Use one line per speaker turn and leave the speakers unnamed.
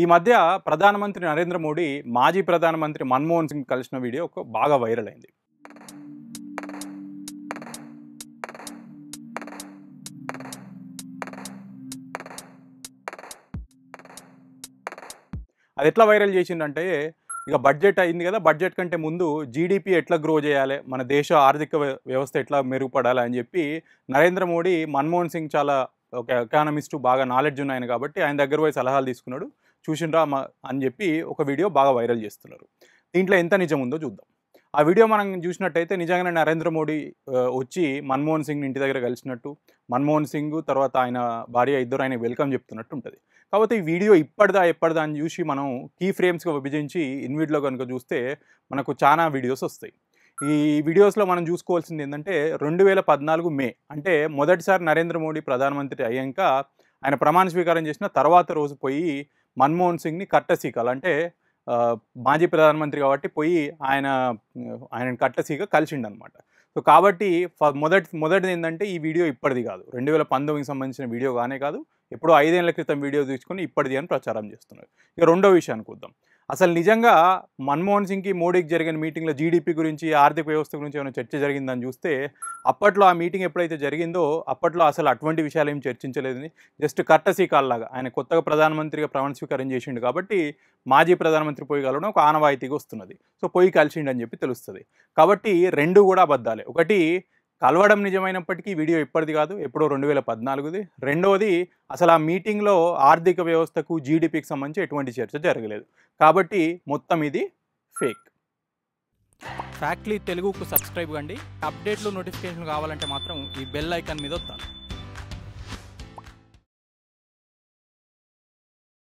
ఈ మధ్య ప్రధానమంత్రి నరేంద్ర మోడీ మాజీ ప్రధానమంత్రి మన్మోహన్ సింగ్ కలిసిన వీడియో ఒక బాగా వైరల్ అయింది అది ఎట్లా వైరల్ చేసిందంటే ఇక బడ్జెట్ అయింది కదా బడ్జెట్ కంటే ముందు జీడిపి ఎట్లా గ్రో చేయాలి మన దేశ ఆర్థిక వ్యవస్థ ఎట్లా మెరుగుపడాలి అని చెప్పి నరేంద్ర మోడీ మన్మోహన్ సింగ్ చాలా ఒక ఎకానమిస్టు బాగా నాలెడ్జ్ ఉన్నాయని కాబట్టి ఆయన దగ్గర పోయి సలహాలు తీసుకున్నాడు చూసిండ్రా అని చెప్పి ఒక వీడియో బాగా వైరల్ చేస్తున్నారు దీంట్లో ఎంత నిజం ఉందో చూద్దాం ఆ వీడియో మనం చూసినట్టయితే నిజంగానే నరేంద్ర మోడీ వచ్చి మన్మోహన్ సింగ్ ఇంటి దగ్గర కలిసినట్టు మన్మోహన్ సింగ్ తర్వాత ఆయన భార్య ఇద్దరు ఆయన వెల్కమ్ చెప్తున్నట్టు ఉంటుంది కాబట్టి ఈ వీడియో ఇప్పటిదా ఎప్పటిదా అని చూసి మనం కీ ఫ్రేమ్స్గా విభజించి ఇన్విడ్లో కనుక చూస్తే మనకు చాలా వీడియోస్ వస్తాయి ఈ వీడియోస్లో మనం చూసుకోవాల్సింది ఏంటంటే రెండు వేల పద్నాలుగు మే అంటే మొదటిసారి నరేంద్ర మోడీ ప్రధానమంత్రి అయ్యాక ఆయన ప్రమాణ స్వీకారం చేసిన తర్వాత రోజు పోయి మన్మోహన్ సింగ్ని కట్టసీకాలు అంటే మాజీ ప్రధానమంత్రి కాబట్టి పోయి ఆయన ఆయన కట్టసీక కలిసిండనమాట సో కాబట్టి ఫ మొదటి మొదటిది ఏంటంటే ఈ వీడియో ఇప్పటిది కాదు రెండు వేల పంతొమ్మిదికి సంబంధించిన వీడియో కానే కాదు ఎప్పుడో ఐదేళ్ల క్రితం వీడియో తీసుకొని ఇప్పటిది అని ప్రచారం చేస్తున్నారు ఇక రెండో విషయానికి వద్దాం అసలు నిజంగా మన్మోహన్ సింగ్కి మోడీకి జరిగిన మీటింగ్లో జీడిపి గురించి ఆర్థిక వ్యవస్థ గురించి ఏమైనా చర్చ జరిగిందని చూస్తే అప్పట్లో ఆ మీటింగ్ ఎప్పుడైతే జరిగిందో అప్పట్లో అసలు అటువంటి విషయాలు ఏం చర్చించలేదని జస్ట్ కర్టసీ కాల్లాగా ఆయన కొత్తగా ప్రధానమంత్రిగా ప్రమాణ స్వీకారం చేసిండు కాబట్టి మాజీ ప్రధానమంత్రి పోయి కలవడం ఒక ఆనవాయితీగా వస్తున్నది సో పోయి కలిసిండు అని చెప్పి తెలుస్తుంది కాబట్టి రెండు కూడా అబద్ధాలే ఒకటి కలవడం నిజమైనప్పటికీ వీడియో ఇప్పటిది కాదు ఎప్పుడో రెండు వేల పద్నాలుగుది రెండవది అసలు ఆ మీటింగ్లో ఆర్థిక వ్యవస్థకు జీడిపికి సంబంధించి ఎటువంటి చర్చ జరగలేదు కాబట్టి మొత్తం ఇది ఫేక్ ఫ్యాక్ట్లీ తెలుగుకు సబ్స్క్రైబ్ కండి అప్డేట్లు నోటిఫికేషన్ కావాలంటే మాత్రం ఈ బెల్ ఐకాన్ మీద వస్తాను